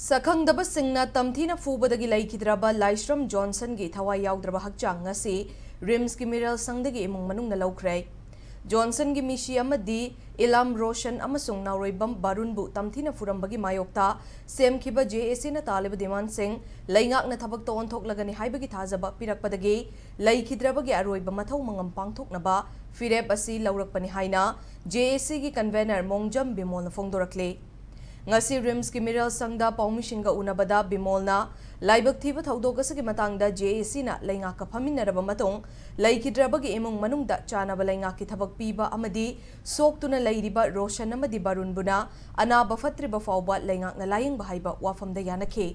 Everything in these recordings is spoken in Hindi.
सखंगब तमथीन फूबद्रब लाइश्रम जोनसन की थवाद्रब हचासी रिम्स की मेरल संद मनुख्रे जोनसन की मीसी इलाम रोशन नौरबम बारूनबू तमथी फूरम की मायोता सेम जे एसी तालब डिमांड थब तोलब पीरपद्रबगे अरब मथौ मंगम पाथोनब फिरेप लौरपनी जे एस की कन्वेनर मोजम बिमोल फोंदोरक्ले रिम्स की मिरल संग पाउमिंग उनबद बिमोल लाइबक थीब थौदों जे ए सी लेंगा फमीनरब इमुंग चाब लेंगा की थबक पीब सोक्तुन लेरीब रोशन बरुनबुना अनाब फत्रीब फाउब लेंगा लायंग वाफम यानखे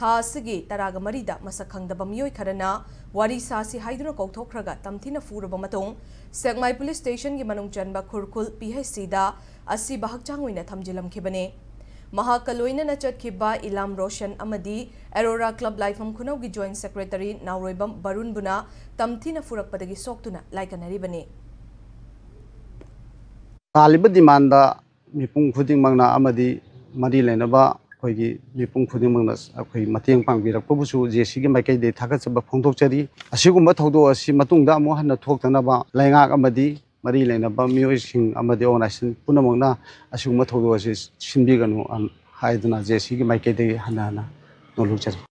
ꯊꯥ ꯑꯁꯤꯒꯤ ꯇꯔꯥꯒ ꯃꯔꯤꯗ ꯃꯁꯛ ꯈꯪꯗꯕ ꯃꯤꯑꯣꯏ ꯈꯔꯅ ꯋꯥꯔꯤ ꯁꯥꯁꯤ ꯍꯥꯏꯗꯨꯅ ꯀꯧꯊꯣꯛꯈ꯭ꯔꯒ ꯇꯝꯊꯤꯅ ꯐꯨꯔꯕ ꯃꯇꯨꯡ ꯁꯦꯛꯃꯥꯏ ꯄꯨꯂꯤꯁ ꯁ꯭ꯇꯦꯁꯟꯒꯤ ꯃꯅꯨꯡ ꯆꯟꯕ ꯈꯨꯔꯈꯨꯜ ꯄꯤ ꯍꯩꯆ ꯁꯤꯗ ꯑꯁꯤꯕ ꯍꯛꯆꯥꯡ ꯑꯣꯏꯅ ꯊꯝꯖꯤꯜꯂꯝꯈꯤꯕꯅꯤ ꯃꯍꯥꯛꯀ ꯂꯣꯏꯅꯅ ꯆꯠꯈꯤꯕ ꯏꯂꯥꯝ ꯔꯣꯁꯟ ꯑꯃꯗꯤ ꯑꯦꯔꯣꯔꯥ ꯀ꯭ꯂꯕ ꯂꯥꯏꯐꯝ ꯈꯨꯅꯧꯒꯤ ꯖꯣꯏꯟ ꯁꯦꯀ꯭ꯔꯦꯇꯔꯤ ꯅꯥꯎꯔꯣꯏꯕꯝ ꯕꯔꯨꯟꯕꯨꯅ ꯇꯝꯊꯤꯅ ꯐꯨꯔꯛꯄꯗꯒꯤ ꯁꯣꯛꯇꯨꯅ ꯂꯥꯏꯀꯠꯅꯔꯤꯕꯅꯤ ꯇꯥꯜꯂꯤꯕ ꯗꯤꯃꯥꯟꯗ ꯃꯤꯄꯨꯝ ꯈꯨꯗꯤꯡꯃꯛꯅ ꯑꯃꯗꯤ ꯃꯔꯤ ꯂꯩꯅꯕ ꯑꯩꯈꯣꯏꯒꯤ ꯃꯤꯄꯨꯡ ꯈꯨꯗꯤꯡꯃꯛꯅ ꯑꯩꯈꯣꯏ ꯃꯇꯦꯡ ꯄꯥꯡꯕꯤꯔꯛꯄꯕꯨꯁꯨ ꯖꯦꯁꯤꯒꯤ ꯃꯥꯏꯀꯩꯗꯒꯤ ꯊꯥꯒꯠꯆꯕ ꯐꯣꯡꯗꯣꯛꯆꯔꯤ ꯑꯁꯤꯒꯨꯝꯕ ꯊꯧꯗꯣꯛ ꯑꯁꯤ ꯃꯇꯨꯡꯗ ꯑꯩꯈꯣꯏꯒꯤ ꯃꯅꯤꯄꯨꯔꯒꯤ ꯑꯣꯏꯅ ꯑꯩꯈꯣꯏꯒꯤ ꯃꯤꯌꯥꯝꯅ ꯑꯩꯈꯣꯏꯒꯤ ꯃꯇꯦꯡ ꯄꯥꯡꯕꯤꯔꯛꯄꯒꯤ ꯑꯩꯈꯣꯏꯒꯤ ꯃꯇꯨꯡꯗ ꯑꯩꯈꯣꯏꯒꯤ ꯃꯅꯤꯄꯨꯔꯒꯤ ꯑꯣꯏꯅ ꯑꯩꯈꯣꯏꯒꯤ ꯃꯤꯌꯥꯝꯅ ꯑꯩꯈꯣꯏꯒꯤ ꯃꯇꯦꯡ ꯄꯥꯡꯕꯤꯔꯛꯄꯒꯤ ꯑꯩꯈꯣꯏꯒꯤ ꯃꯇꯨꯡꯗ ꯑꯩꯈꯣꯏꯒꯤ ꯃꯅꯤꯄꯨꯔꯒꯤ